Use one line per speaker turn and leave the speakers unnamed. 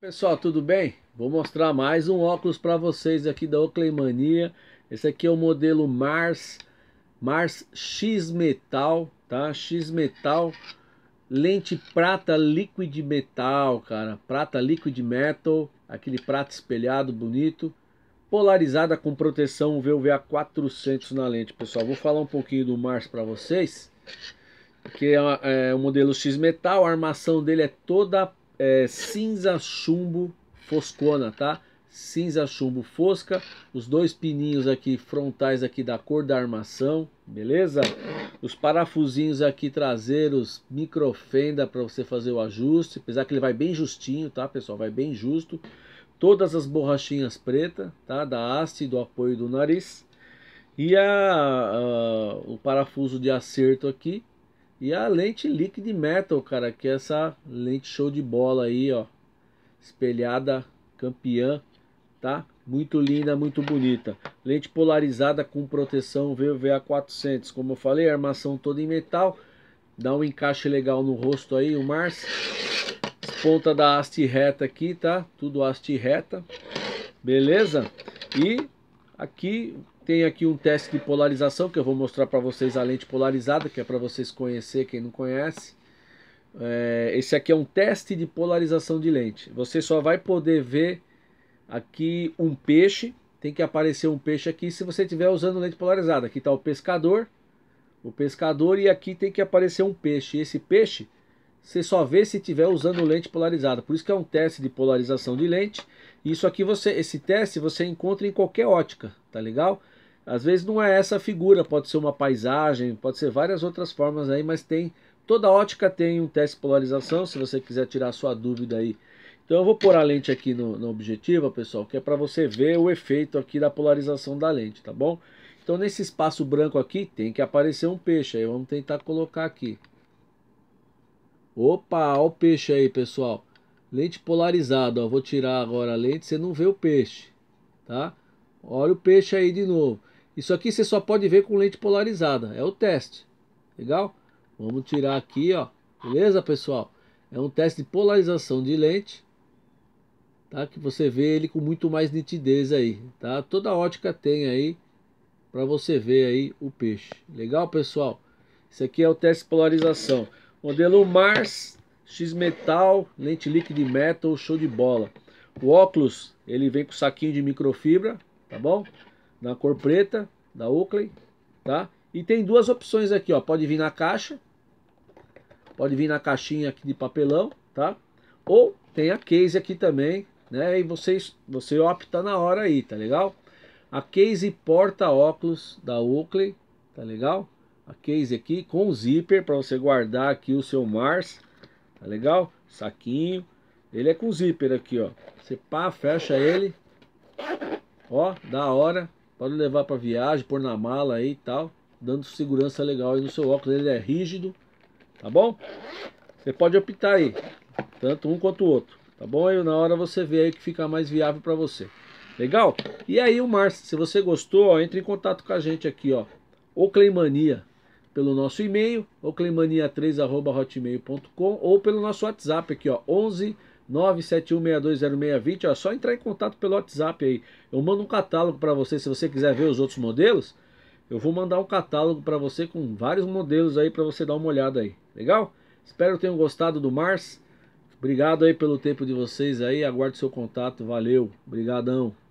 Pessoal, tudo bem? Vou mostrar mais um óculos para vocês aqui da Ocleimania. Esse aqui é o modelo Mars, Mars X Metal, tá? X Metal, lente prata liquid metal, cara. Prata liquid metal, aquele prata espelhado bonito. Polarizada com proteção VUVA 400 na lente, pessoal. Vou falar um pouquinho do Mars para vocês. Que é, é o modelo X Metal, a armação dele é toda é, cinza chumbo foscona, tá? Cinza chumbo fosca, os dois pininhos aqui frontais aqui da cor da armação, beleza? Os parafusinhos aqui traseiros, microfenda para você fazer o ajuste, apesar que ele vai bem justinho, tá pessoal? Vai bem justo. Todas as borrachinhas pretas, tá? Da haste do apoio do nariz. E a, a, o parafuso de acerto aqui, e a lente Liquid Metal, cara, que é essa lente show de bola aí, ó. Espelhada campeã, tá? Muito linda, muito bonita. Lente polarizada com proteção VVA 400. Como eu falei, armação toda em metal. Dá um encaixe legal no rosto aí, o Mars. Ponta da haste reta aqui, tá? Tudo haste reta. Beleza? E aqui tem aqui um teste de polarização que eu vou mostrar para vocês a lente polarizada, que é para vocês conhecer quem não conhece. É, esse aqui é um teste de polarização de lente. Você só vai poder ver aqui um peixe, tem que aparecer um peixe aqui se você estiver usando lente polarizada. Aqui está o pescador, o pescador e aqui tem que aparecer um peixe. Esse peixe você só vê se estiver usando lente polarizada. Por isso que é um teste de polarização de lente. Isso aqui você, esse teste você encontra em qualquer ótica, tá legal? Às vezes não é essa figura, pode ser uma paisagem, pode ser várias outras formas aí, mas tem toda ótica tem um teste de polarização, se você quiser tirar sua dúvida aí. Então eu vou pôr a lente aqui no, no objetivo, pessoal, que é para você ver o efeito aqui da polarização da lente, tá bom? Então nesse espaço branco aqui tem que aparecer um peixe, aí vamos tentar colocar aqui. Opa, olha o peixe aí, pessoal. Lente polarizada, ó, vou tirar agora a lente, você não vê o peixe, tá? Olha o peixe aí de novo. Isso aqui você só pode ver com lente polarizada, é o teste. Legal? Vamos tirar aqui, ó. Beleza, pessoal? É um teste de polarização de lente, tá? Que você vê ele com muito mais nitidez aí, tá? Toda ótica tem aí para você ver aí o peixe. Legal, pessoal? Esse aqui é o teste de polarização. Modelo Mars X-Metal, lente líquida metal, show de bola. O óculos, ele vem com saquinho de microfibra, tá bom? na cor preta, da Oakley, tá? E tem duas opções aqui, ó. Pode vir na caixa, pode vir na caixinha aqui de papelão, tá? Ou tem a case aqui também, né? E vocês, você opta na hora aí, tá legal? A case porta-óculos da Oakley, tá legal? A case aqui com zíper para você guardar aqui o seu Mars, tá legal? Saquinho. Ele é com zíper aqui, ó. Você pá, fecha ele. Ó, da hora, Pode levar para viagem, pôr na mala aí e tal. Dando segurança legal aí no seu óculos. Ele é rígido, tá bom? Você pode optar aí, tanto um quanto o outro, tá bom? Aí na hora você vê aí que fica mais viável para você. Legal? E aí o Márcio, se você gostou, ó, entre em contato com a gente aqui, ó. Cleimania, pelo nosso e-mail, ocleimania3@hotmail.com ou pelo nosso WhatsApp aqui, ó, 11 971620620. Ó, é só entrar em contato pelo WhatsApp aí. Eu mando um catálogo para você se você quiser ver os outros modelos. Eu vou mandar um catálogo para você com vários modelos aí para você dar uma olhada aí. Legal? Espero que tenham gostado do Mars. Obrigado aí pelo tempo de vocês aí. Aguardo seu contato. Valeu. Obrigadão.